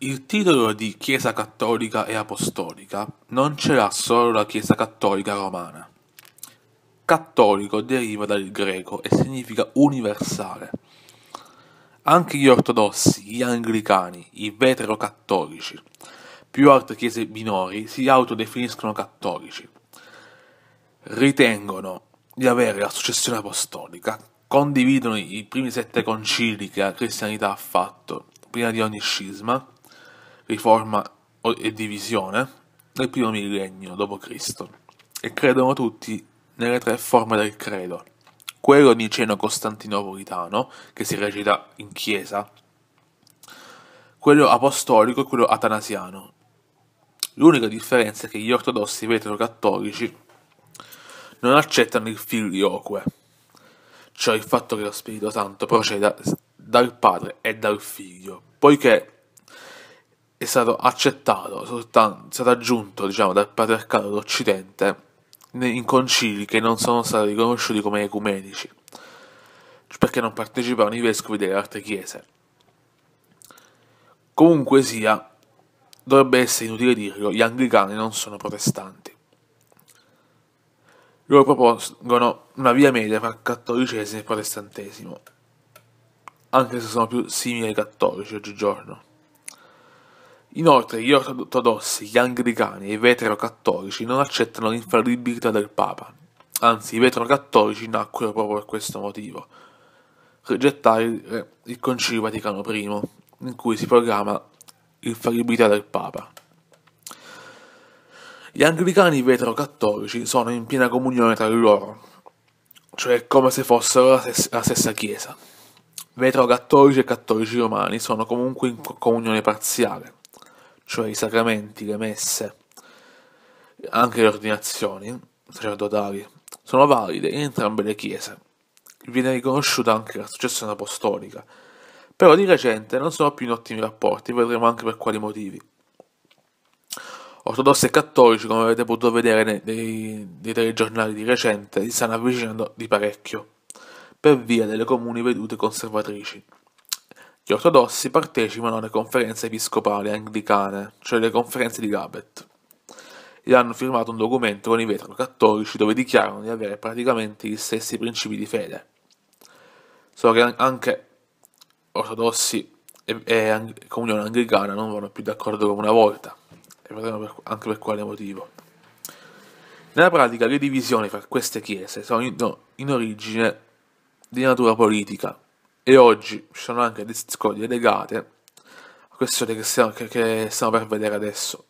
Il titolo di Chiesa cattolica e apostolica non ce l'ha solo la Chiesa cattolica romana. Cattolico deriva dal greco e significa universale. Anche gli ortodossi, gli anglicani, i vetero-cattolici, più altre chiese minori si autodefiniscono cattolici. Ritengono di avere la successione apostolica, condividono i primi sette concili che la cristianità ha fatto prima di ogni scisma riforma e divisione nel primo millennio d.C. e credono tutti nelle tre forme del credo. Quello niceno-costantinopolitano, che si recita in chiesa, quello apostolico e quello atanasiano. L'unica differenza è che gli ortodossi vetero-cattolici non accettano il filioque, cioè il fatto che lo Spirito Santo proceda dal Padre e dal Figlio, poiché è stato accettato, soltanto, è stato aggiunto diciamo, dal patriarcato d'Occidente in concili che non sono stati riconosciuti come ecumenici, perché non partecipavano i vescovi delle altre chiese. Comunque sia, dovrebbe essere inutile dirlo, gli anglicani non sono protestanti. Loro propongono una via media fra cattolicesimo e protestantesimo, anche se sono più simili ai cattolici oggigiorno. Inoltre gli ortodossi, gli anglicani e i vetero-cattolici non accettano l'infallibilità del Papa, anzi i vetero-cattolici nacquero proprio per questo motivo. Rigettare eh, il Concilio Vaticano I, in cui si proclama l'infallibilità del Papa. Gli anglicani vetero-cattolici sono in piena comunione tra loro, cioè come se fossero la, stessa, la stessa Chiesa. Vetero-cattolici e cattolici romani sono comunque in comunione parziale, cioè i sacramenti, le messe, anche le ordinazioni sacerdotali, sono valide in entrambe le chiese. Viene riconosciuta anche la successione apostolica, però di recente non sono più in ottimi rapporti, vedremo anche per quali motivi. Ortodossi e cattolici, come avete potuto vedere nei, nei, telegiornali di recente, si stanno avvicinando di parecchio, per via delle comuni vedute conservatrici. Gli ortodossi partecipano alle conferenze episcopali anglicane, cioè le conferenze di Gabet, e hanno firmato un documento con i vetro-cattolici dove dichiarano di avere praticamente gli stessi principi di fede. Solo che anche ortodossi e, e comunione anglicana non vanno più d'accordo come una volta, e vedremo anche per quale motivo. Nella pratica le divisioni fra queste chiese sono in, no, in origine di natura politica, e oggi ci sono anche delle scoglie legate a questioni che stiamo, che, che stiamo per vedere adesso.